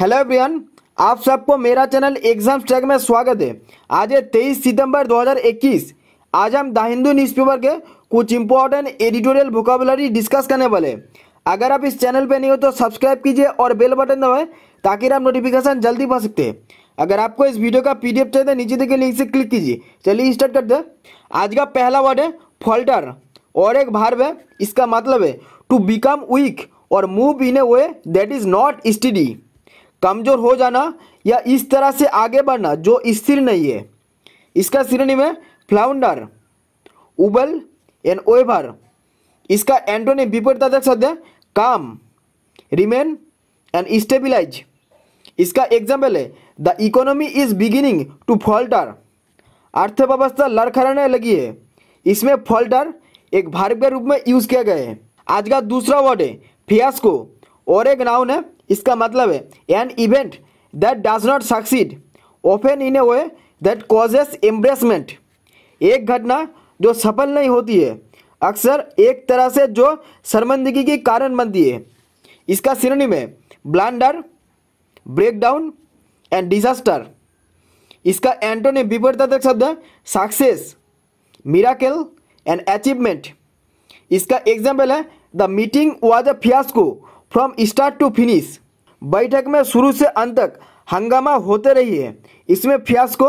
Hello everyone आप सबको मेरा चैनल एग्जाम ट्रैक में स्वागत है आज है तेईस सितंबर 2021 आज हम द हिंदू न्यूज़पेपर के कुछ इंपॉर्टेंट एडिटोरियल वोकाबुलरी डिस्कस करने वाले अगर आप इस चैनल पे नहीं हो तो सब्सक्राइब कीजिए और बेल बटन दबाए ताकि आप नोटिफिकेशन जल्दी पा सकते अगर आपको इस वीडियो का पी चाहिए तो नीचे देखिए लिंक से क्लिक कीजिए चलिए स्टार्ट करते दे आज का पहला वर्ड है फॉल्टर और एक भार्व है इसका मतलब है टू बिकम वीक और move in a way that is not steady कमज़ोर हो जाना या इस तरह से आगे बढ़ना जो स्थिर नहीं है इसका श्रेणी में फ्लाउंडर उबल एंड ओवर इसका एंटोनिम विपरीतार्थक शब्द है काम रिमेन एंड स्टेबिलाइज इसका एग्जाम्पल है the economy is beginning to falter अर्थव्यवस्था लड़खड़ाने लगी है इसमें फॉल्टर एक भारत के रूप में यूज़ किया गया है आज का दूसरा वर्ड है फियास्को और एक नाउन है इसका मतलब है an event that does not succeed often in a way that causes embarrassment एक घटना जो सफल नहीं होती है अक्सर एक तरह से जो शर्मंदगी के कारण बनती है इसका श्रेणी में ब्लांडर ब्रेकडाउन एंड डिजास्टर इसका एंटोनी विपरीतार्थक शब्द है सक्सेस मिराकल एंड अचीवमेंट इसका एग्जाम्पल है the meeting was a fiasco from start to finish बैठक में शुरू से अंत तक हंगामा होते रही है इसमें फ्यास को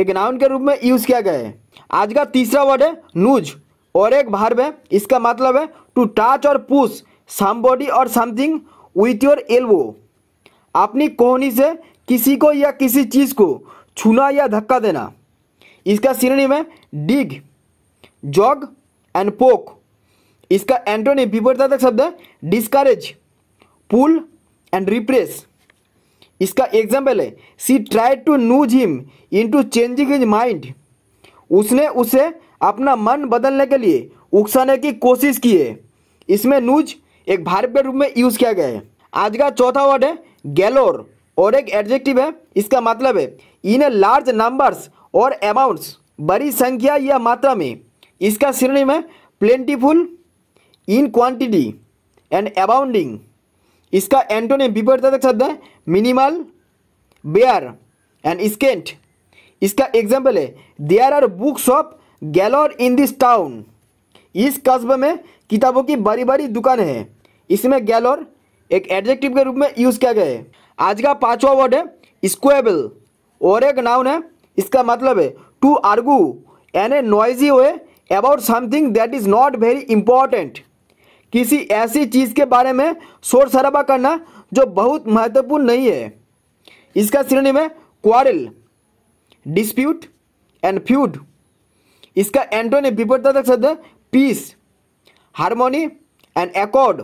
एक नाउन के रूप में यूज़ किया गया है आज का तीसरा वर्ड है नूज और एक भार में इसका मतलब है टू टच और पुश समबॉडी और समथिंग विथ योर एल्बो अपनी कोहनी से किसी को या किसी चीज़ को छूना या धक्का देना इसका श्रेणी में डिग जॉग एंड पोक इसका एंटोनी विपरीत शब्द है डिस्करेज पुल एंड रिप्रेस इसका एग्जाम्पल है she try to nudge him into changing his mind उसने उसे अपना मन बदलने के लिए उकसाने की कोशिश की है इसमें नूज एक भारत के रूप में यूज़ किया गया है आज का चौथा वर्ड है गैलोर और एक एडजेक्टिव है इसका मतलब है इन लार्ज नंबर्स और अमाउंट्स बड़ी संख्या या मात्रा में इसका श्रेणी में plentiful in quantity and abounding इसका एंटोनिम विपरीतक शब्द है मिनिमल बेयर एंड स्केंट इसका एग्जाम्पल है there are books of galore in this town इस कस्बे में किताबों की बड़ी बड़ी दुकान है इसमें गैलोर एक एडजेक्टिव के रूप में यूज़ किया गया है आज का पांचवा वर्ड है स्क्वेबल और एक नाउन है इसका मतलब है to argue in a noisy way about something that is not very important किसी ऐसी चीज़ के बारे में शोर शराबा करना जो बहुत महत्वपूर्ण नहीं है इसका श्रेणी में क्वारल डिस्प्यूट एंड फ्यूड इसका एंटोनी विपरीतार्थक शब्द पीस हारमोनी एंड एकॉर्ड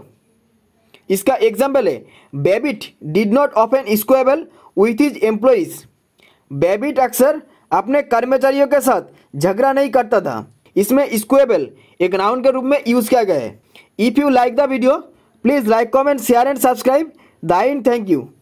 इसका एग्जाम्पल है Babbitt did not often squabble with his employees Babbitt अक्सर अपने कर्मचारियों के साथ झगड़ा नहीं करता था इसमें स्क्वेबल एक नाउन के रूप में यूज़ किया गया है If you like the video, please like, comment, share and subscribe. Dain, thank you.